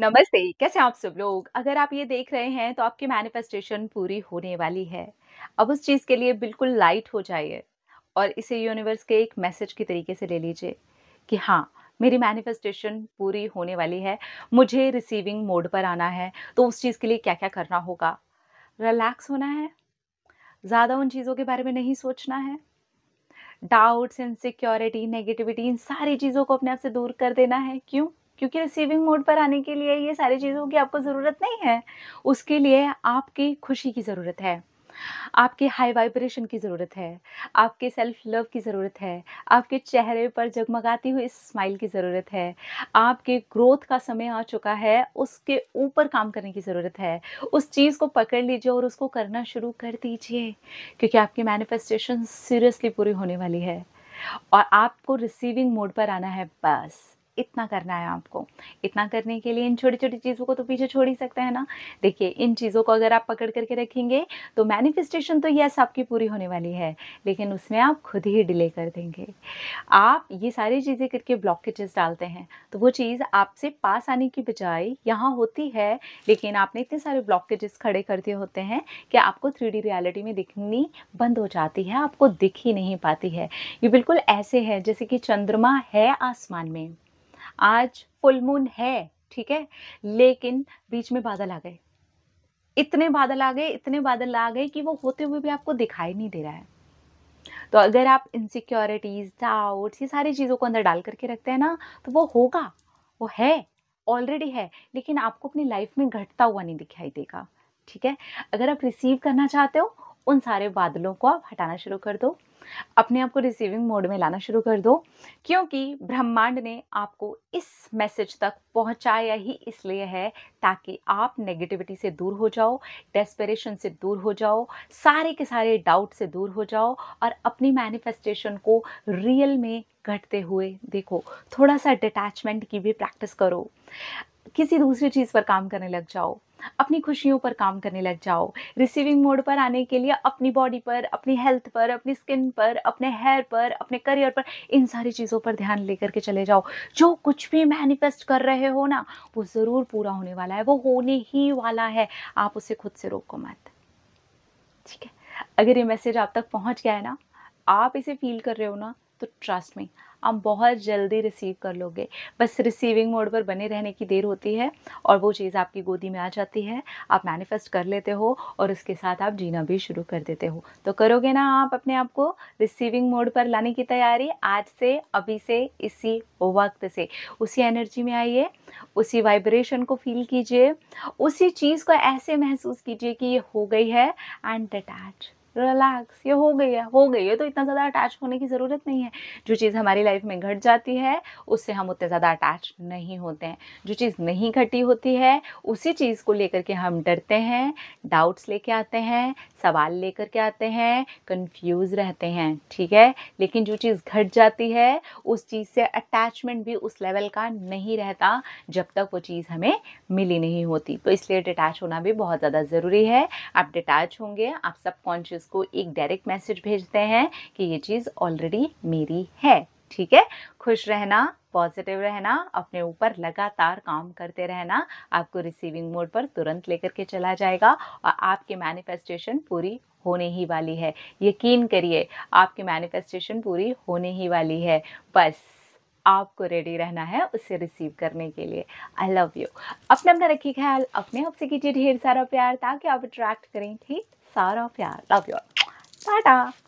नमस्ते कैसे आप सब लोग अगर आप ये देख रहे हैं तो आपकी मैनिफेस्टेशन पूरी होने वाली है अब उस चीज़ के लिए बिल्कुल लाइट हो जाइए और इसे यूनिवर्स के एक मैसेज के तरीके से ले लीजिए कि हाँ मेरी मैनिफेस्टेशन पूरी होने वाली है मुझे रिसीविंग मोड पर आना है तो उस चीज़ के लिए क्या क्या करना होगा रिलैक्स होना है ज़्यादा उन चीज़ों के बारे में नहीं सोचना है डाउट्स इनसिक्योरिटी नेगेटिविटी इन सारी चीज़ों को अपने आप से दूर कर देना है क्यों क्योंकि रिसीविंग मोड पर आने के लिए ये सारी चीज़ों की आपको ज़रूरत नहीं है उसके लिए आपकी खुशी की ज़रूरत है आपके हाई वाइब्रेशन की ज़रूरत है आपके सेल्फ लव की ज़रूरत है आपके चेहरे पर जगमगाती हुई स्माइल की ज़रूरत है आपके ग्रोथ का समय आ चुका है उसके ऊपर काम करने की ज़रूरत है उस चीज़ को पकड़ लीजिए और उसको करना शुरू कर दीजिए क्योंकि आपकी मैनिफेस्टेशन सीरियसली पूरी होने वाली है और आपको रिसीविंग मोड पर आना है बस इतना करना है आपको इतना करने के लिए इन छोटी छोटी चीज़ों को तो पीछे छोड़ ही सकते हैं ना देखिए इन चीज़ों को अगर आप पकड़ करके रखेंगे तो मैनिफेस्टेशन तो यस आपकी पूरी होने वाली है लेकिन उसमें आप खुद ही डिले कर देंगे आप ये सारी चीज़ें करके ब्लॉकेजेस डालते हैं तो वो चीज़ आपसे पास आने की बजाय यहाँ होती है लेकिन आपने इतने सारे ब्लॉकेजेस खड़े कर दिए होते हैं कि आपको थ्री रियलिटी में दिखनी बंद हो जाती है आपको दिख ही नहीं पाती है ये बिल्कुल ऐसे है जैसे कि चंद्रमा है आसमान में आज फुल मून है ठीक है लेकिन बीच में बादल आ गए इतने बादल आ गए इतने बादल आ गए कि वो होते हुए भी आपको दिखाई नहीं दे रहा है तो अगर आप इनसिक्योरिटीज डाउट्स ये सारी चीज़ों को अंदर डाल करके रखते हैं ना तो वो होगा वो है ऑलरेडी है लेकिन आपको अपनी लाइफ में घटता हुआ नहीं दिखाई देगा ठीक है अगर आप रिसीव करना चाहते हो उन सारे बादलों को आप हटाना शुरू कर दो अपने आप को रिसीविंग मोड में लाना शुरू कर दो क्योंकि ब्रह्मांड ने आपको इस मैसेज तक पहुंचाया ही इसलिए है ताकि आप नेगेटिविटी से दूर हो जाओ डेस्परेशन से दूर हो जाओ सारे के सारे डाउट से दूर हो जाओ और अपनी मैनिफेस्टेशन को रियल में घटते हुए देखो थोड़ा सा डिटैचमेंट की भी प्रैक्टिस करो किसी दूसरी चीज़ पर काम करने लग जाओ अपनी खुशियों पर काम करने लग जाओ रिसीविंग मोड पर आने के लिए अपनी बॉडी पर अपनी हेल्थ पर अपनी स्किन पर अपने हेयर पर अपने करियर पर इन सारी चीज़ों पर ध्यान लेकर के चले जाओ जो कुछ भी मैनिफेस्ट कर रहे हो ना वो ज़रूर पूरा होने वाला है वो होने ही वाला है आप उसे खुद से रोको मत ठीक है अगर ये मैसेज आप तक पहुँच गया है ना आप इसे फील कर रहे हो ना तो ट्रस्ट में आप बहुत जल्दी रिसीव कर लोगे बस रिसीविंग मोड पर बने रहने की देर होती है और वो चीज़ आपकी गोदी में आ जाती है आप मैनिफेस्ट कर लेते हो और उसके साथ आप जीना भी शुरू कर देते हो तो करोगे ना आप अपने आप को रिसीविंग मोड पर लाने की तैयारी आज से अभी से इसी वक्त से उसी एनर्जी में आइए उसी वाइब्रेशन को फील कीजिए उसी चीज़ को ऐसे महसूस कीजिए कि ये हो गई है एंड डिटैच रिलैक्स ये हो गई है हो गई है तो इतना ज़्यादा अटैच होने की ज़रूरत नहीं है जो चीज़ हमारी लाइफ में घट जाती है उससे हम उतने ज़्यादा अटैच नहीं होते हैं जो चीज़ नहीं घटी होती है उसी चीज़ को लेकर के हम डरते हैं डाउट्स लेके आते हैं सवाल लेकर के आते हैं कंफ्यूज रहते हैं ठीक है लेकिन जो चीज़ घट जाती है उस चीज़ से अटैचमेंट भी उस लेवल का नहीं रहता जब तक वो चीज़ हमें मिली नहीं होती तो इसलिए डिटैच होना भी बहुत ज़्यादा ज़रूरी है आप डिटैच होंगे आप सब कॉन्शियस यूज़र्स को एक डायरेक्ट मैसेज भेजते हैं कि ये चीज़ ऑलरेडी मेरी है ठीक है खुश रहना पॉजिटिव रहना अपने ऊपर लगातार काम करते रहना आपको रिसीविंग मोड पर तुरंत लेकर के चला जाएगा और आपकी मैनिफेस्टेशन पूरी होने ही वाली है यकीन करिए आपकी मैनिफेस्टेशन पूरी होने ही वाली है बस आपको रेडी रहना है उसे रिसीव करने के लिए आई लव यू अपने अपना रखिए ख्याल अपने आप से कीजिए ढेर सारा प्यार ताकि आप अट्रैक्ट करें ठीक सारा प्यार लव यू टाटा